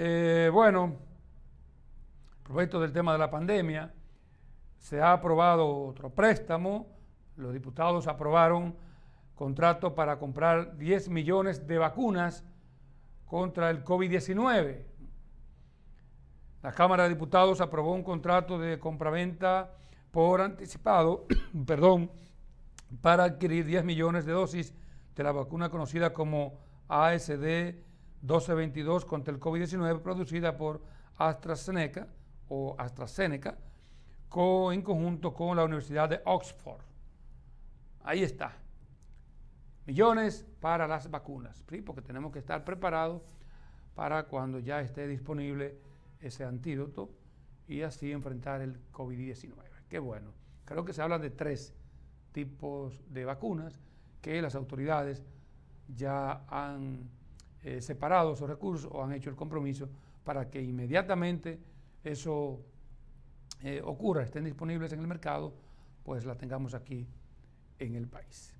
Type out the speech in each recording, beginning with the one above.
Eh, bueno, a propósito del tema de la pandemia, se ha aprobado otro préstamo. Los diputados aprobaron contrato para comprar 10 millones de vacunas contra el COVID-19. La Cámara de Diputados aprobó un contrato de compraventa por anticipado, perdón, para adquirir 10 millones de dosis de la vacuna conocida como ASD 1222 contra el COVID-19 producida por AstraZeneca o AstraZeneca en conjunto con la Universidad de Oxford. Ahí está. Millones para las vacunas, porque tenemos que estar preparados para cuando ya esté disponible ese antídoto y así enfrentar el COVID-19. Qué bueno. Creo que se habla de tres tipos de vacunas que las autoridades ya han eh, separados esos recursos o han hecho el compromiso para que inmediatamente eso eh, ocurra, estén disponibles en el mercado, pues la tengamos aquí en el país.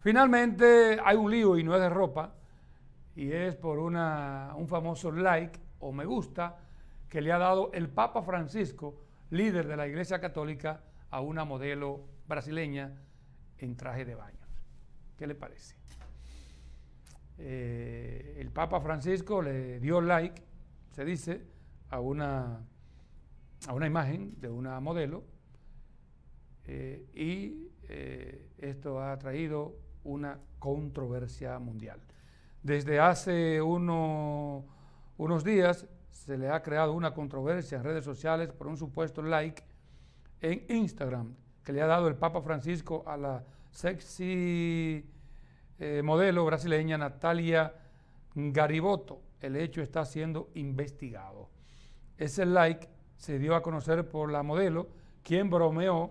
Finalmente hay un lío y no es de ropa, y es por una, un famoso like o me gusta que le ha dado el Papa Francisco, líder de la Iglesia Católica, a una modelo brasileña en traje de baño. ¿Qué le parece? Eh, el Papa Francisco le dio like, se dice, a una, a una imagen de una modelo eh, y eh, esto ha traído una controversia mundial. Desde hace unos días se le ha creado una controversia en redes sociales por un supuesto like en Instagram que le ha dado el Papa Francisco a la sexy eh, modelo brasileña Natalia Gariboto. El hecho está siendo investigado. Ese like se dio a conocer por la modelo, quien bromeó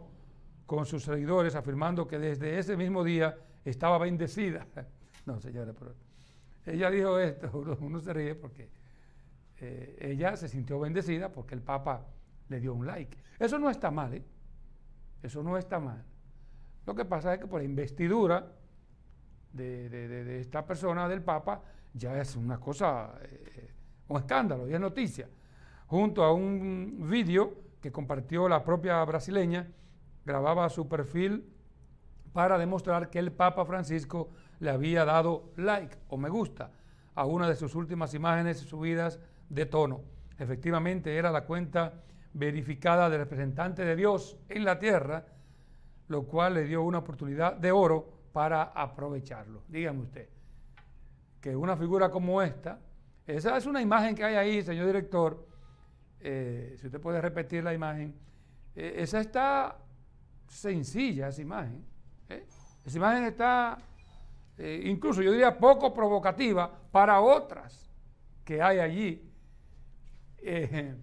con sus seguidores afirmando que desde ese mismo día estaba bendecida. no, señora, pero ella dijo esto, uno, se ríe porque eh, ella se sintió bendecida porque el Papa le dio un like. Eso no está mal, ¿eh? Eso no está mal. Lo que pasa es que por la investidura de, esta persona, del Papa, ya es una cosa, eh, un escándalo, y es noticia. Junto a un vídeo que compartió la propia brasileña, grababa su perfil para demostrar que el Papa Francisco le había dado like o me gusta a una de sus últimas imágenes subidas de tono. Efectivamente, era la cuenta verificada del representante de Dios en la tierra, lo cual le dio una oportunidad de oro para aprovecharlo. Dígame usted, que una figura como esta, esa es una imagen que hay ahí, señor director, eh, si usted puede repetir la imagen, eh, esa está sencilla, esa imagen. ¿eh? Esa imagen está, incluso yo diría, poco provocativa para otras que hay allí.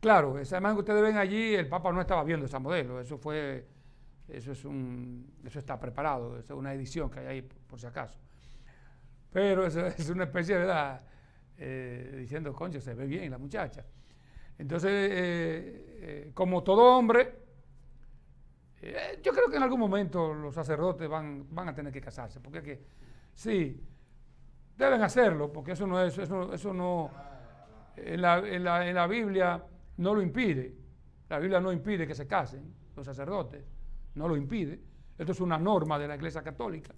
claro, esa imagen que ustedes ven allí, el Papa no estaba viendo esa modelo, eso fue eso, es un, eso está preparado, es una edición que hay ahí, por si acaso. Pero es una especie, de Eh, diciendo, concha se ve bien la muchacha. Entonces, eh, eh, como todo hombre, eh, yo creo que en algún momento los sacerdotes van, van a tener que casarse, porque es sí, deben hacerlo, porque eso no es, eso, eso no, en, la, en la Biblia no lo impide, la Biblia no impide que se casen los sacerdotes no lo impide. Esto es una norma de la Iglesia Católica,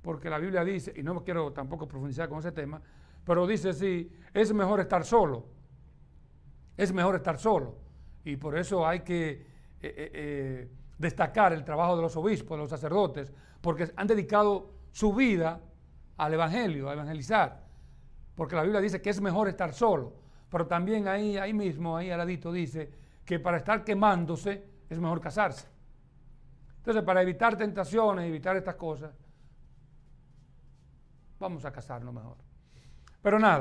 porque la Biblia dice, y no quiero tampoco profundizar con ese tema, pero dice sí, es mejor estar solo, es mejor estar solo, y por eso hay que eh, eh, eh, destacar el trabajo de los obispos, de los sacerdotes, porque han dedicado su vida al Evangelio, a evangelizar, porque la Biblia dice que es mejor estar solo, pero también ahí, ahí mismo, ahí al dice que para estar quemándose es mejor casarse. Entonces, para evitar tentaciones, evitar estas cosas, vamos a casarnos mejor. Pero nada.